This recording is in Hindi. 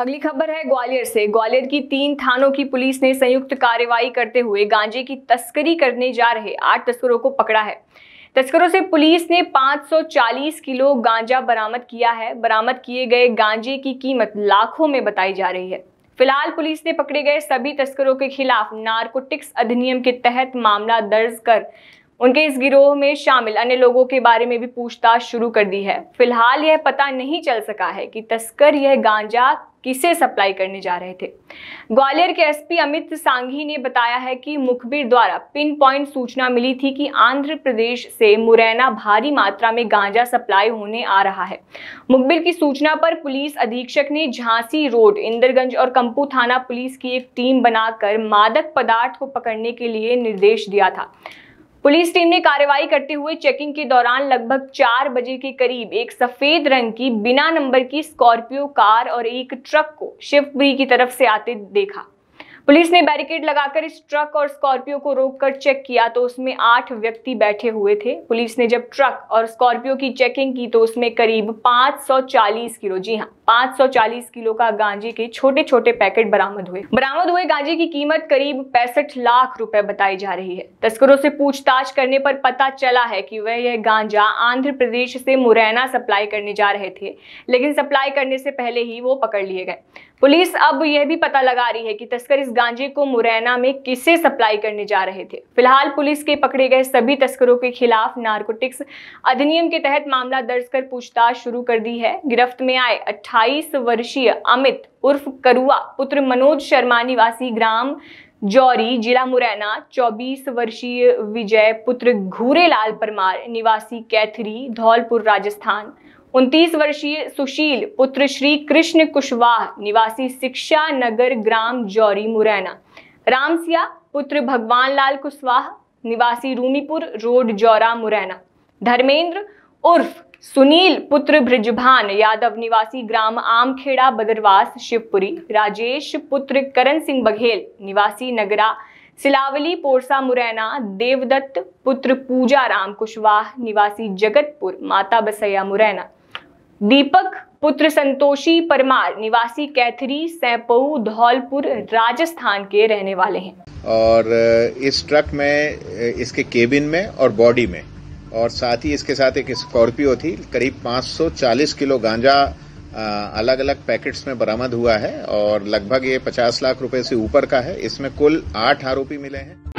अगली खबर है ग्वालियर से ग्वालियर की तीन थानों की पुलिस ने संयुक्त कार्रवाई करते हुए गांजे की तस्करी करने जा रहे आठ तस्करों को पकड़ा है तस्करों से पुलिस ने 540 किलो गांजा बरामद किया है बरामद किए गए गांजे की कीमत लाखों में बताई जा रही है फिलहाल पुलिस ने पकड़े गए सभी तस्करों के खिलाफ नारकोटिक्स अधिनियम के तहत मामला दर्ज कर उनके इस गिरोह में शामिल अन्य लोगों के बारे में भी पूछताछ शुरू कर दी है फिलहाल यह पता नहीं चल सका है कि तस्कर यह गांजा किसे सप्लाई करने जा रहे थे ग्वालियर के एसपी अमित सांघी ने बताया है कि मुखबिर द्वारा पिन पॉइंट सूचना मिली थी कि आंध्र प्रदेश से मुरैना भारी मात्रा में गांजा सप्लाई होने आ रहा है मुखबिर की सूचना पर पुलिस अधीक्षक ने झांसी रोड इंदरगंज और कंपू थाना पुलिस की एक टीम बनाकर मादक पदार्थ को पकड़ने के लिए निर्देश दिया था पुलिस टीम ने कार्रवाई करते हुए चेकिंग के दौरान लगभग चार बजे के करीब एक सफेद रंग की बिना नंबर की स्कॉर्पियो कार और एक ट्रक को शिवपुरी की तरफ से आते देखा पुलिस ने बैरिकेड लगाकर इस ट्रक और स्कॉर्पियो को रोककर चेक किया तो उसमें आठ व्यक्ति बैठे हुए थे पुलिस ने जब ट्रक और स्कॉर्पियो की चेकिंग की तो उसमें करीब 540 किलो जी हाँ 540 किलो का गांजे के छोटे छोटे पैकेट बरामद हुए बरामद हुए गांजे की कीमत करीब पैंसठ लाख रुपए बताई जा रही है तस्करों से पूछताछ करने पर पता चला है कि वह यह गांजा आंध्र प्रदेश से मुरैना सप्लाई करने जा रहे थे लेकिन सप्लाई करने से पहले ही वो पकड़ लिए गए पुलिस अब यह भी पता लगा रही है कि तस्कर इस गांजे को मुरैना में किसे सप्लाई करने जा रहे थे फिलहाल पुलिस के पकड़े गए सभी तस्करों के खिलाफ नारकोटिक्स अधिनियम के तहत मामला दर्ज कर पूछताछ शुरू कर दी है गिरफ्त में आए 28 वर्षीय अमित उर्फ करुआ पुत्र मनोज शर्मा निवासी ग्राम जौरी जिला मुरैना 24 वर्षीय विजय पुत्र घूरेलाल परमार निवासी कैथरी धौलपुर राजस्थान उनतीस वर्षीय सुशील पुत्र श्री कृष्ण कुशवाह निवासी शिक्षा नगर ग्राम जौरी मुरैना राम पुत्र भगवान लाल कुशवाह निवासी रूमीपुर रोड जौरा मुरैना धर्मेंद्र उर्फ सुनील पुत्र ब्रिजभान यादव निवासी ग्राम आमखेड़ा बदरवास शिवपुरी राजेश पुत्र करण सिंह बघेल निवासी नगरा सिलावली पोरसा मुरैना देवदत्त पुत्र पूजा राम कुशवाह निवासी जगतपुर माता बसैया मुरैना दीपक पुत्र संतोषी परमार निवासी कैथरी सैपऊ धौलपुर राजस्थान के रहने वाले हैं और इस ट्रक में इसके केबिन में और बॉडी में और साथ ही इसके साथ एक स्कॉर्पियो थी करीब 540 किलो गांजा अलग अलग पैकेट्स में बरामद हुआ है और लगभग ये 50 लाख रुपए से ऊपर का है इसमें कुल आठ आरोपी मिले हैं